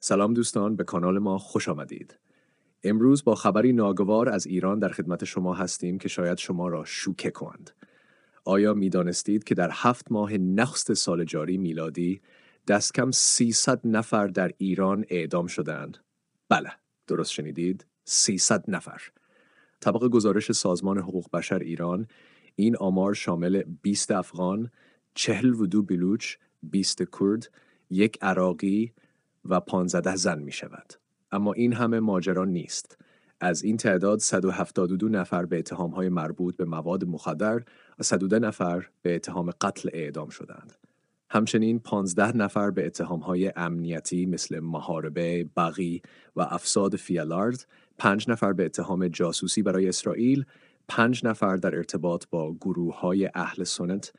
سلام دوستان به کانال ما خوش آمدید. امروز با خبری ناگوار از ایران در خدمت شما هستیم که شاید شما را شوکه کند آیا می دانستید که در هفت ماه نخست سال جاری میلادی دست کم 300 نفر در ایران اعدام شدند؟ بله، درست شنیدید؟ 300 نفر. طبق گزارش سازمان حقوق بشر ایران، این آمار شامل 20 افغان، 40 بلوچ، 20 کرد، یک عراقی، و 15 زن می شود. اما این همه ماجرا نیست. از این تعداد 172 نفر به های مربوط به مواد مخدر و 102 نفر به اتهام قتل اعدام شدند. همچنین 15 نفر به اتهام های امنیتی مثل مهاربه، بغی و افساد فیالارد، 5 نفر به اتهام جاسوسی برای اسرائیل، 5 نفر در ارتباط با گروه های اهل سنت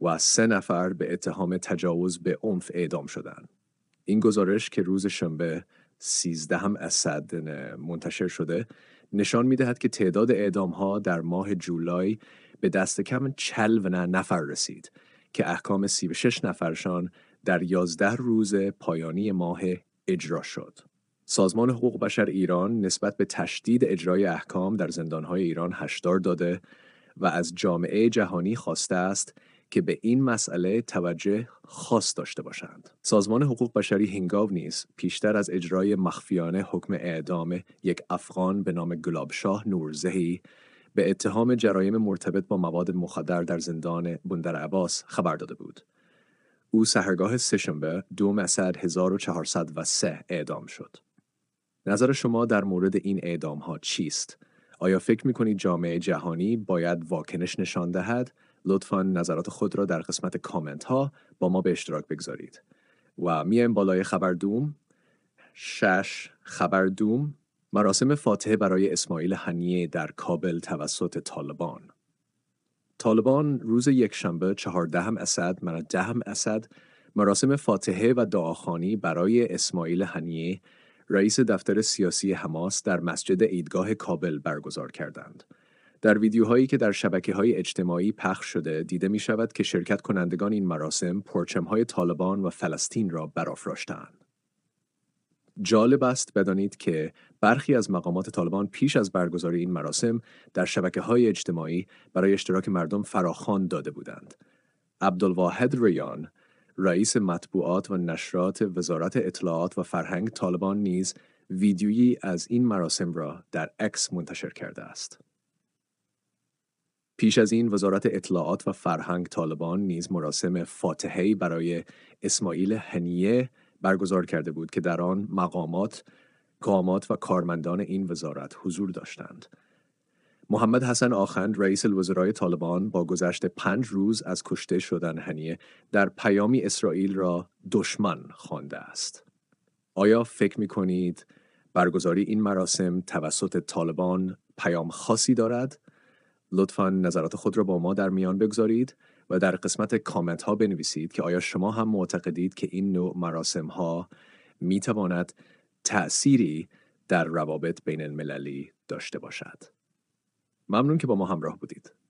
و 3 نفر به اتهام تجاوز به عنف اعدام شدند. این گزارش که روز شنبه 13 هم از منتشر شده نشان میدهد که تعداد اعدام ها در ماه جولای به دست کم چل نه نفر رسید که احکام 36 نفرشان در 11 روز پایانی ماه اجرا شد. سازمان حقوق بشر ایران نسبت به تشدید اجرای احکام در زندانهای ایران هشدار داده و از جامعه جهانی خواسته است که به این مسئله توجه خاص داشته باشند. سازمان حقوق بشری هنگاو نیز پیشتر از اجرای مخفیانه حکم اعدام یک افغان به نام گلابشاه نورزهی به اتهام جرایم مرتبط با مواد مخدر در زندان بندر عباس خبر داده بود. او سهرگاه سهشنبه دو مسد 1403 اعدام شد. نظر شما در مورد این اعدام ها چیست؟ آیا فکر می کنید جامعه جهانی باید واکنش نشان دهد لطفا نظرات خود را در قسمت کامنت ها با ما به اشتراک بگذارید و میایم بالای خبر دوم شش خبر دوم مراسم فاتحه برای اسماعیل هنیه در کابل توسط طالبان طالبان روز یکشنبه چهاردهم اسد من دهم اسد مراسم فاتحه و دعاخانی برای اسماعیل هنیه رئیس دفتر سیاسی حماس در مسجد ایدگاه کابل برگزار کردند. در ویدیوهایی که در شبکه های اجتماعی پخش شده دیده می شود که شرکت کنندگان این مراسم پرچم های طالبان و فلسطین را برافراشتند. جالب است بدانید که برخی از مقامات طالبان پیش از برگزاری این مراسم در شبکه های اجتماعی برای اشتراک مردم فراخوان داده بودند. عبدالواحد ریان، رئیس مطبوعات و نشرات وزارت اطلاعات و فرهنگ طالبان نیز ویدیویی از این مراسم را در اکس منتشر کرده است. پیش از این وزارت اطلاعات و فرهنگ طالبان نیز مراسم فاتحه برای اسماعیل هنیه برگزار کرده بود که در آن مقامات، گامات و کارمندان این وزارت حضور داشتند. محمد حسن آخند رئیس الوزرای طالبان با گذشت پنج روز از کشته شدن هنیه در پیامی اسرائیل را دشمن خوانده است. آیا فکر می کنید برگزاری این مراسم توسط طالبان پیام خاصی دارد؟ لطفا نظرات خود را با ما در میان بگذارید و در قسمت کامنت ها بنویسید که آیا شما هم معتقدید که این نوع مراسم ها می تواند تأثیری در روابط بین المللی داشته باشد. ممنون که با ما همراه بودید.